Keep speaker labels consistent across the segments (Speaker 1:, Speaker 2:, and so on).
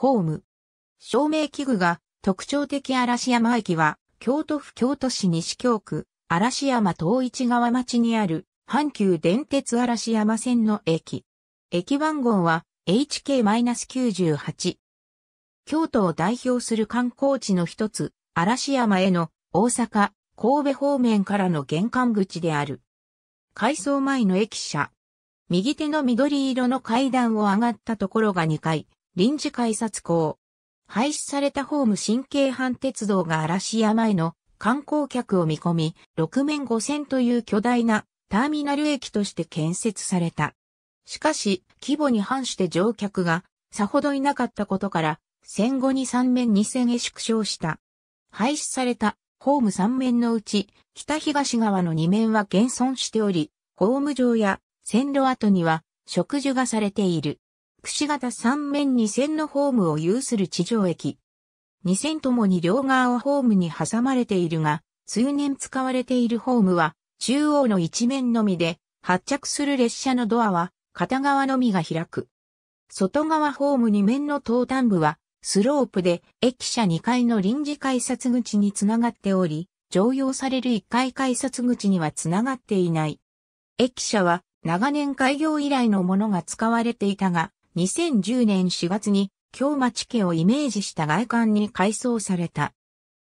Speaker 1: ホーム。照明器具が特徴的嵐山駅は、京都府京都市西京区、嵐山東一川町にある、阪急電鉄嵐山線の駅。駅番号は HK-98。京都を代表する観光地の一つ、嵐山への大阪、神戸方面からの玄関口である。改装前の駅舎。右手の緑色の階段を上がったところが2階、臨時改札港。廃止されたホーム神経阪鉄道が嵐山への観光客を見込み、6面5線という巨大なターミナル駅として建設された。しかし、規模に反して乗客がさほどいなかったことから、戦後に3面2線へ縮小した。廃止されたホーム3面のうち、北東側の2面は現存しており、ホーム上や線路跡には植樹がされている。串型三面二線のホームを有する地上駅。二線ともに両側をホームに挟まれているが、通年使われているホームは中央の一面のみで、発着する列車のドアは片側のみが開く。外側ホーム2面の東端部はスロープで駅舎2階の臨時改札口につながっており、常用される1階改札口にはつながっていない。駅舎は長年開業以来のものが使われていたが、2010年4月に京町家をイメージした外観に改装された。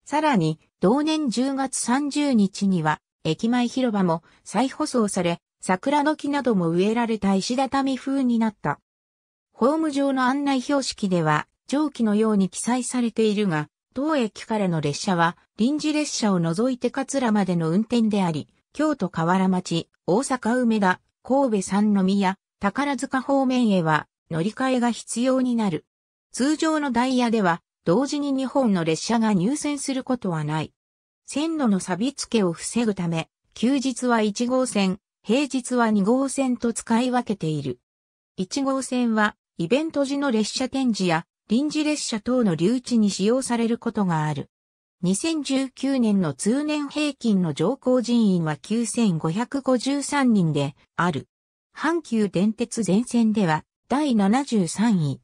Speaker 1: さらに、同年10月30日には、駅前広場も再舗装され、桜の木なども植えられた石畳風になった。ホーム上の案内標識では、上記のように記載されているが、当駅からの列車は、臨時列車を除いて桂までの運転であり、京都河原町、大阪梅田、神戸三宮、宝塚方面へは、乗り換えが必要になる。通常のダイヤでは、同時に2本の列車が入線することはない。線路の錆び付けを防ぐため、休日は1号線、平日は2号線と使い分けている。1号線は、イベント時の列車展示や臨時列車等の留置に使用されることがある。2019年の通年平均の乗降人員は9553人である。阪急電鉄全線では第73位。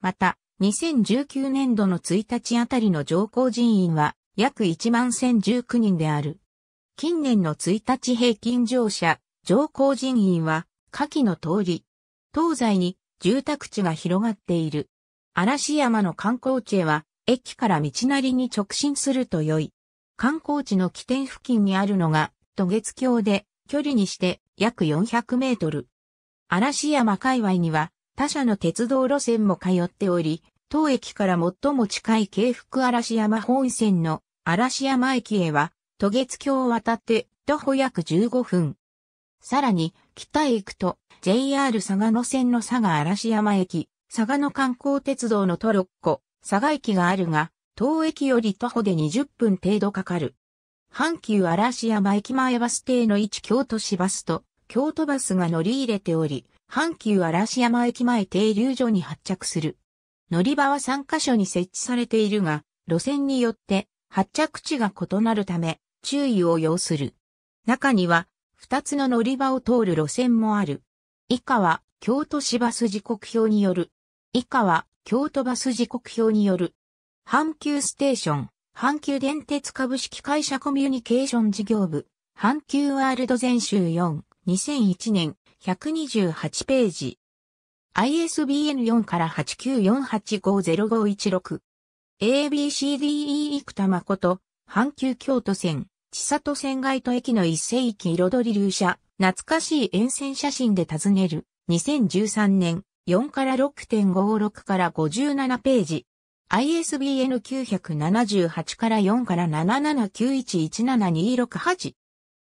Speaker 1: また、2019年度の1日あたりの上皇人員は約1万1019人である。近年の1日平均乗車、上皇人員は下記の通り、東西に住宅地が広がっている。嵐山の観光地へは駅から道なりに直進すると良い。観光地の起点付近にあるのが渡月橋で距離にして約400メートル。嵐山界隈には他社の鉄道路線も通っており、当駅から最も近い京福嵐山本線の嵐山駅へは、渡月橋を渡って徒歩約15分。さらに、北へ行くと JR 佐賀野線の佐賀嵐山駅、佐賀野観光鉄道のトロッコ、佐賀駅があるが、当駅より徒歩で20分程度かかる。阪急嵐山駅前バス停の位置京都市バスと京都バスが乗り入れており、阪急嵐山駅前停留所に発着する。乗り場は3カ所に設置されているが、路線によって発着地が異なるため注意を要する。中には2つの乗り場を通る路線もある。以下は京都市バス時刻表による。以下は京都バス時刻表による。阪急ステーション、阪急電鉄株式会社コミュニケーション事業部、阪急ワールド全集4、2001年128ページ。ISBN4 から894850516。ABCDE 生田誠、阪急京都線、千里線街と駅の一世紀彩り流車、懐かしい沿線写真で尋ねる、2013年、4から6.56から57ページ。ISBN 978から4から7 7 9 1 1 7 2 6 8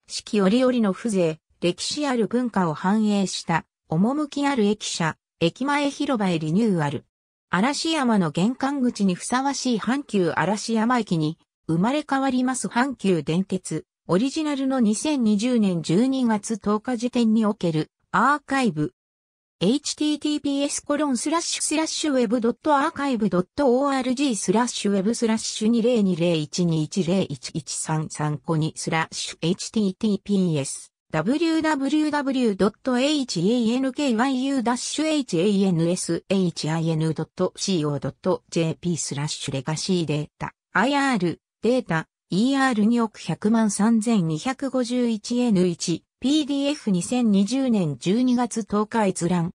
Speaker 1: 四季折々の風情、歴史ある文化を反映した、趣ある駅舎、駅前広場へリニューアル。嵐山の玄関口にふさわしい阪急嵐山駅に生まれ変わります阪急電鉄オリジナルの2020年12月10日時点におけるアーカイブ https コロンスラッシュスラッシュウェブドットアーカイブドット org スラッシュウェブスラッシュ202012101133 5にスラッシュ https www.hanky-hanshin.co.jp u スラッシュレガシーデータ IR データ ER2 億100万 3251N1 PDF2020 年12月10日閲覧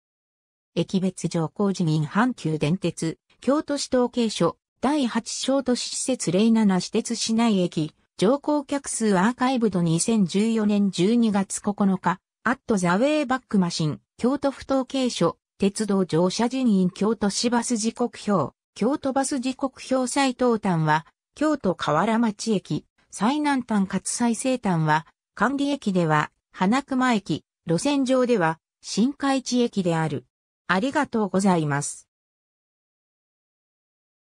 Speaker 1: 駅別上工事民阪急電鉄京都市統計所第8小都市施設07私鉄市内駅乗降客数アーカイブド2014年12月9日、アットザウェイバックマシン、京都府統計所、鉄道乗車人員京都市バス時刻表、京都バス時刻表最東端は、京都河原町駅、最南端かつ最西端は、管理駅では、花熊駅、路線上では、新海地駅である。ありがとうございます。